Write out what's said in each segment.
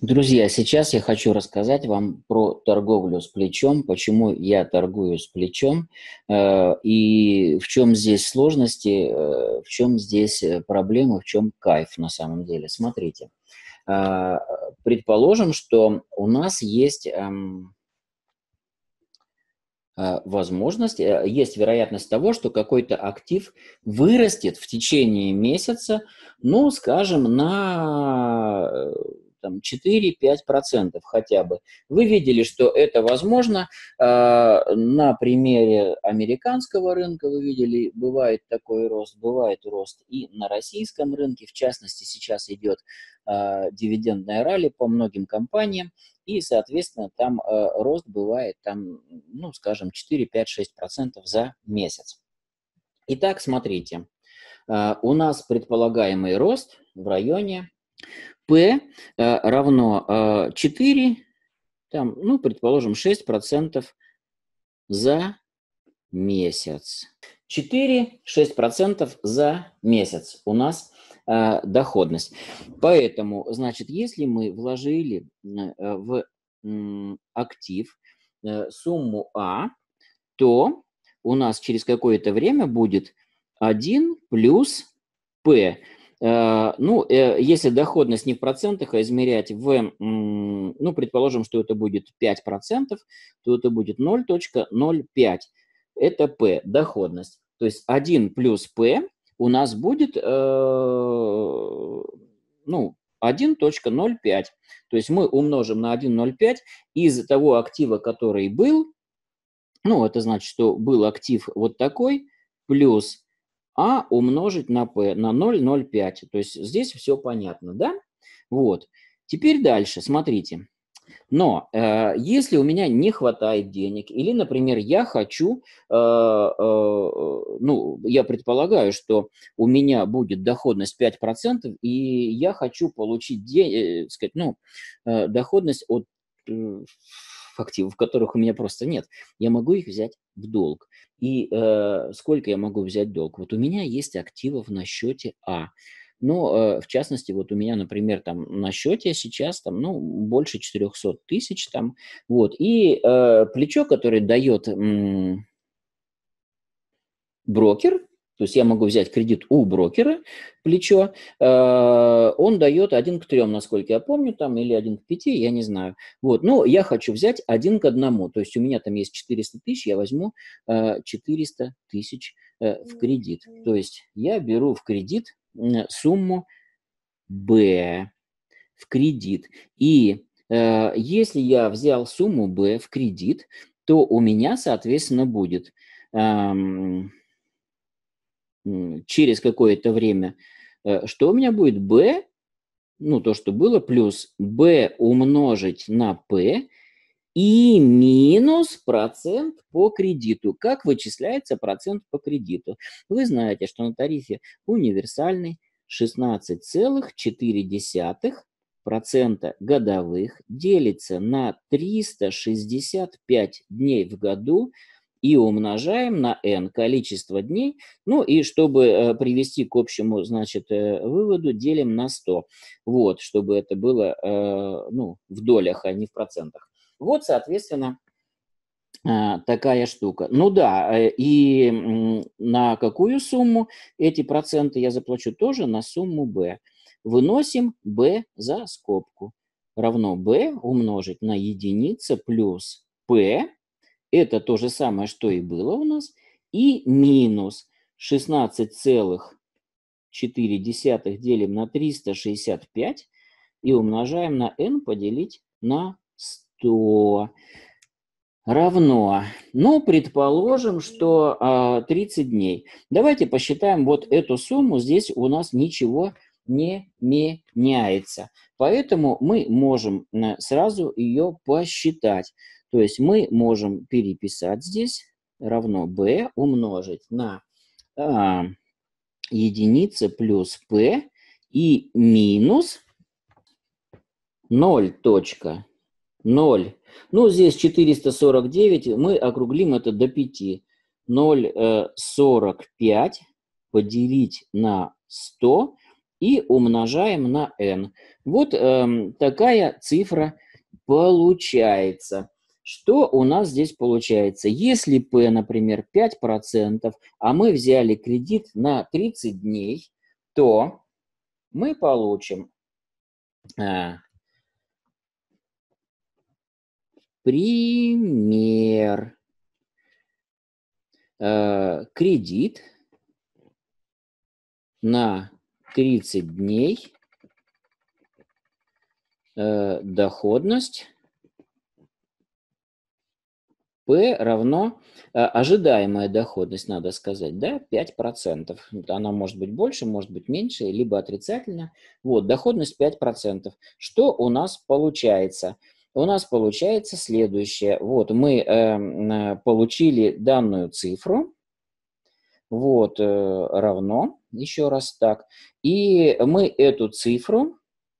Друзья, сейчас я хочу рассказать вам про торговлю с плечом, почему я торгую с плечом э, и в чем здесь сложности, э, в чем здесь э, проблемы, в чем кайф на самом деле. Смотрите, предположим, что у нас есть... Эм, Э, возможность, э, есть вероятность того, что какой-то актив вырастет в течение месяца, ну, скажем, на там 4-5% хотя бы. Вы видели, что это возможно. А, на примере американского рынка вы видели, бывает такой рост, бывает рост и на российском рынке. В частности, сейчас идет а, дивидендная ралли по многим компаниям, и, соответственно, там а, рост бывает, там, ну, скажем, 4-5-6% за месяц. Итак, смотрите, у нас предполагаемый рост в районе P э, равно 4, э, там, ну, предположим, 6% за месяц. 4-6% за месяц у нас э, доходность. Поэтому, значит, если мы вложили э, в э, актив э, сумму А, то у нас через какое-то время будет 1 плюс P. А, ну, э, если доходность не в процентах, а измерять в, ну, предположим, что это будет 5%, то это будет 0.05. Это P, доходность. То есть 1 плюс P у нас будет, э, ну, 1.05. То есть мы умножим на 1.05 из того актива, который был, ну, это значит, что был актив вот такой, плюс а умножить на P на 0,05. То есть здесь все понятно, да? Вот. Теперь дальше, смотрите. Но э, если у меня не хватает денег, или, например, я хочу, э, э, ну, я предполагаю, что у меня будет доходность 5%, и я хочу получить, де- э, сказать, ну, э, доходность от... Э, активов которых у меня просто нет. Я могу их взять в долг. И э, сколько я могу взять долг? Вот у меня есть активов на счете А. Но, э, в частности, вот у меня, например, там на счете сейчас там, ну, больше 400 тысяч там, вот. И э, плечо, которое дает м- брокер, то есть я могу взять кредит у брокера, плечо, э, он дает 1 к 3, насколько я помню, там, или 1 к 5, я не знаю. Вот, но я хочу взять 1 к 1, то есть у меня там есть 400 тысяч, я возьму э, 400 тысяч э, в кредит. То есть я беру в кредит сумму Б в кредит. И э, если я взял сумму Б в кредит, то у меня, соответственно, будет... Эм, через какое-то время, э, что у меня будет? b, ну, то, что было, плюс b умножить на p и минус процент по кредиту. Как вычисляется процент по кредиту? Вы знаете, что на тарифе универсальный 16,4 процента годовых делится на 365 дней в году и умножаем на n количество дней. Ну и чтобы э, привести к общему, значит, э, выводу, делим на 100. Вот, чтобы это было э, ну, в долях, а не в процентах. Вот, соответственно, такая штука. Ну да, и на какую сумму эти проценты я заплачу тоже на сумму b. Выносим b за скобку. Равно b умножить на единица плюс p это то же самое, что и было у нас. И минус 16,4 делим на 365 и умножаем на n поделить на 100 равно. Но предположим, что 30 а, дней. Давайте посчитаем вот эту сумму. Здесь у нас ничего не меняется. Поэтому мы можем э, сразу ее посчитать. То есть мы можем переписать здесь равно b умножить на а, единицы плюс p и минус 0.0. Ну, здесь 449, мы округлим это до 5. 0,45 э, поделить на 100 и умножаем на n. Вот э, такая цифра получается. Что у нас здесь получается? Если P, например, 5%, а мы взяли кредит на 30 дней, то мы получим а, пример а, кредит на 30 дней а, доходность P равно э, ожидаемая доходность, надо сказать, да, 5%. Она может быть больше, может быть меньше, либо отрицательно. Вот, доходность 5%. Что у нас получается? У нас получается следующее. Вот, мы эм, э, получили данную цифру, вот, э, равно, еще раз так. И мы эту цифру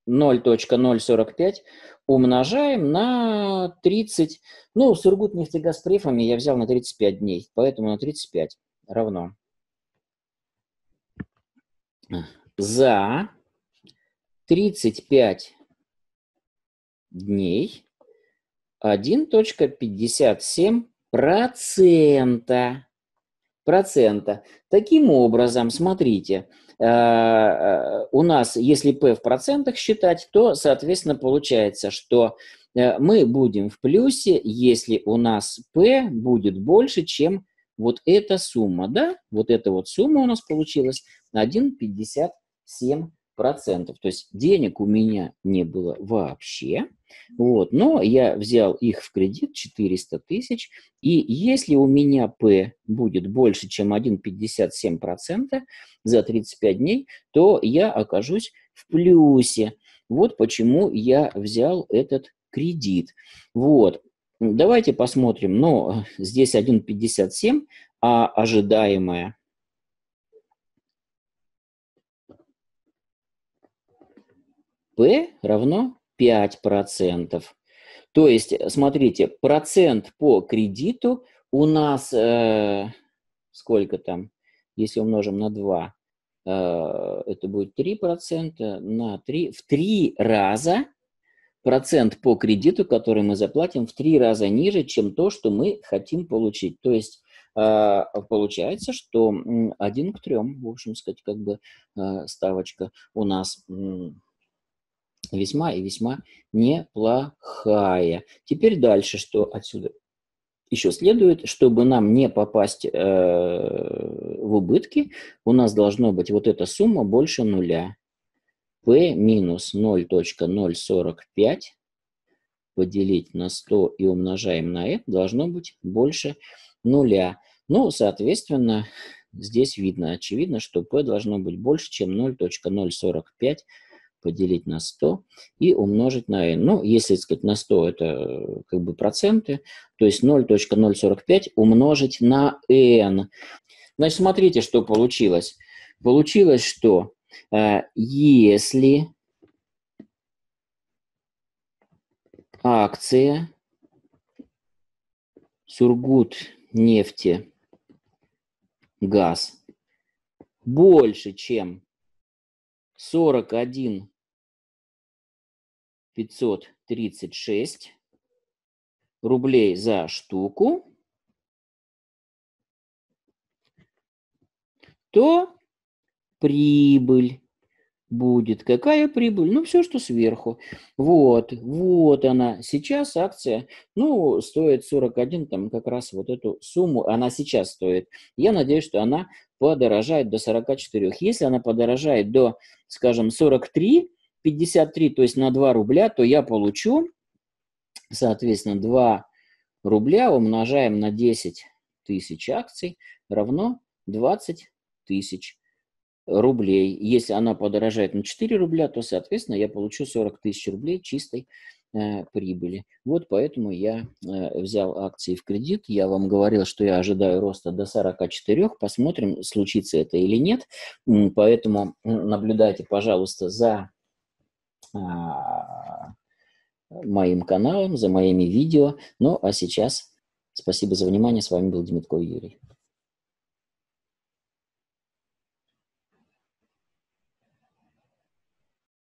0.045 умножаем на 30. Ну, Сургут нефтегаз я взял на 35 дней, поэтому на 35 равно за 35 дней 1.57 процента. Процента. Таким образом, смотрите, Э, э, у нас, если P в процентах считать, то, соответственно, получается, что э, мы будем в плюсе, если у нас P будет больше, чем вот эта сумма, да? Вот эта вот сумма у нас получилась 1,57%. То есть денег у меня не было вообще. Вот. Но я взял их в кредит 400 тысяч, и если у меня P будет больше, чем 1,57% за 35 дней, то я окажусь в плюсе. Вот почему я взял этот кредит. Вот. Давайте посмотрим. Но ну, здесь 1,57, а ожидаемая P равно 5%. То есть, смотрите, процент по кредиту у нас э, сколько там, если умножим на 2, э, это будет 3% на 3, в 3 раза процент по кредиту, который мы заплатим, в 3 раза ниже, чем то, что мы хотим получить. То есть, э, получается, что один к трем, в общем сказать, как бы э, ставочка у нас весьма и весьма неплохая. Теперь дальше, что отсюда еще следует, чтобы нам не попасть э, в убытки, у нас должно быть вот эта сумма больше нуля. P минус 0.045 поделить на 100 и умножаем на это, должно быть больше нуля. Ну, соответственно, здесь видно, очевидно, что P должно быть больше, чем 0.045 поделить на 100 и умножить на n. Ну, если, сказать, на 100 это э, как бы проценты, то есть 0.045 умножить на n. Значит, смотрите, что получилось. Получилось, что э, если акция Сургут нефти газ больше, чем сорок один пятьсот тридцать шесть рублей за штуку, то прибыль будет. Какая прибыль? Ну, все, что сверху. Вот, вот она. Сейчас акция, ну, стоит 41, там как раз вот эту сумму она сейчас стоит. Я надеюсь, что она подорожает до 44. Если она подорожает до, скажем, 43, 53, то есть на 2 рубля, то я получу, соответственно, 2 рубля умножаем на 10 тысяч акций равно 20 тысяч рублей. Если она подорожает на 4 рубля, то, соответственно, я получу 40 тысяч рублей чистой Э, прибыли. Вот поэтому я э, взял акции в кредит. Я вам говорил, что я ожидаю роста до 44. Посмотрим, случится это или нет. Поэтому наблюдайте, пожалуйста, за а, моим каналом, за моими видео. Ну а сейчас спасибо за внимание. С вами был Демитков Юрий.